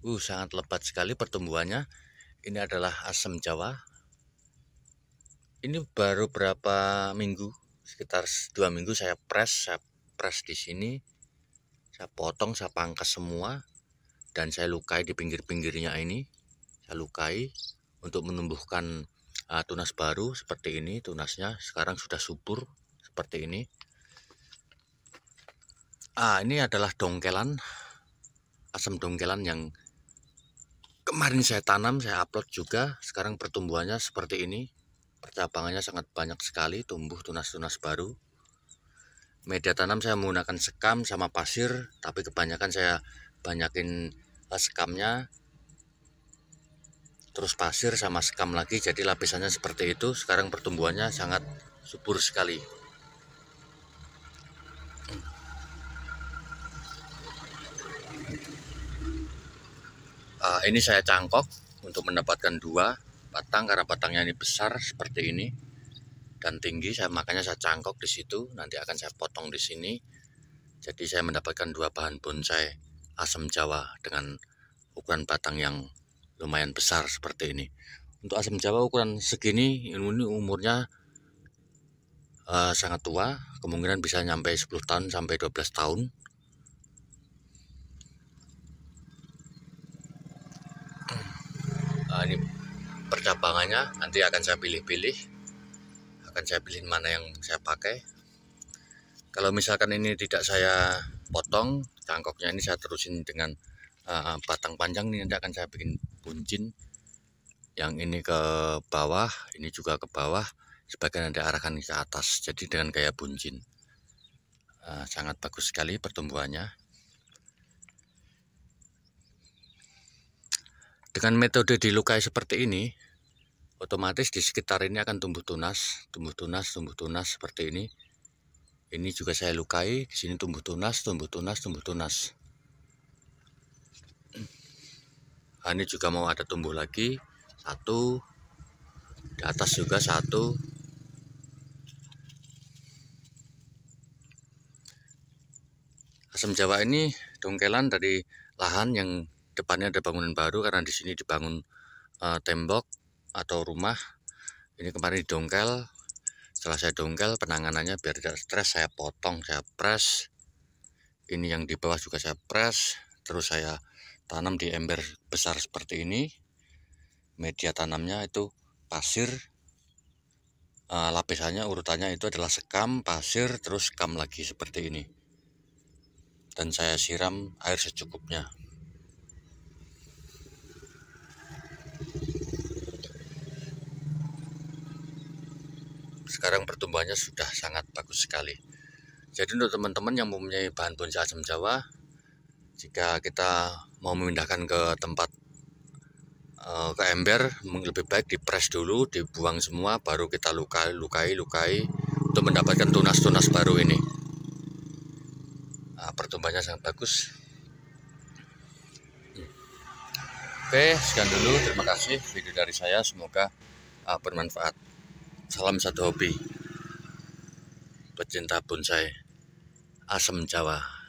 Uh, sangat lebat sekali pertumbuhannya. Ini adalah asam jawa. Ini baru berapa minggu, sekitar dua minggu saya press, saya press di sini. Saya potong, saya pangkas semua. Dan saya lukai di pinggir-pinggirnya ini. Saya lukai untuk menumbuhkan uh, tunas baru seperti ini. Tunasnya sekarang sudah subur seperti ini. Ah, ini adalah dongkelan asam dongkelan yang kemarin saya tanam saya upload juga sekarang pertumbuhannya seperti ini percabangannya sangat banyak sekali tumbuh tunas-tunas baru media tanam saya menggunakan sekam sama pasir tapi kebanyakan saya banyakin eh, sekamnya terus pasir sama sekam lagi jadi lapisannya seperti itu sekarang pertumbuhannya sangat subur sekali uh, ini saya cangkok untuk mendapatkan dua batang karena batangnya ini besar seperti ini dan tinggi saya makanya saya cangkok di situ nanti akan saya potong di sini jadi saya mendapatkan dua bahan bonsai asam jawa dengan ukuran batang yang lumayan besar seperti ini untuk asam jawa ukuran segini ini umurnya uh, sangat tua kemungkinan bisa nyampe 10 tahun sampai 12 tahun cabangannya nanti akan saya pilih-pilih akan saya pilih mana yang saya pakai kalau misalkan ini tidak saya potong cangkoknya ini saya terusin dengan uh, batang panjang ini nanti akan saya bikin buncin yang ini ke bawah ini juga ke bawah sebagian nanti arahkan ke atas jadi dengan gaya buncin uh, sangat bagus sekali pertumbuhannya dengan metode dilukai seperti ini otomatis di sekitar ini akan tumbuh tunas tumbuh tunas tumbuh tunas seperti ini ini juga saya lukai di sini tumbuh tunas tumbuh tunas tumbuh tunas nah, ini juga mau ada tumbuh lagi satu di atas juga satu asam jawa ini dongkelan dari lahan yang depannya ada bangunan baru karena di sini dibangun uh, tembok atau rumah ini kemarin dongkel setelah saya dongkel penanganannya biar tidak stres saya potong saya press ini yang di bawah juga saya press terus saya tanam di ember besar seperti ini media tanamnya itu pasir eh, lapisannya urutannya itu adalah sekam pasir terus sekam lagi seperti ini dan saya siram air secukupnya sekarang pertumbuhannya sudah sangat bagus sekali jadi untuk teman-teman yang mempunyai bahan bonsai asam jawa jika kita mau memindahkan ke tempat eh, ke ember lebih baik dipres dulu dibuang semua baru kita lukai lukai lukai untuk mendapatkan tunas-tunas baru ini nah, pertumbuhannya sangat bagus oke sekian dulu terima kasih video dari saya semoga ah, bermanfaat Salam satu hobi. Pecinta bonsai asem Jawa.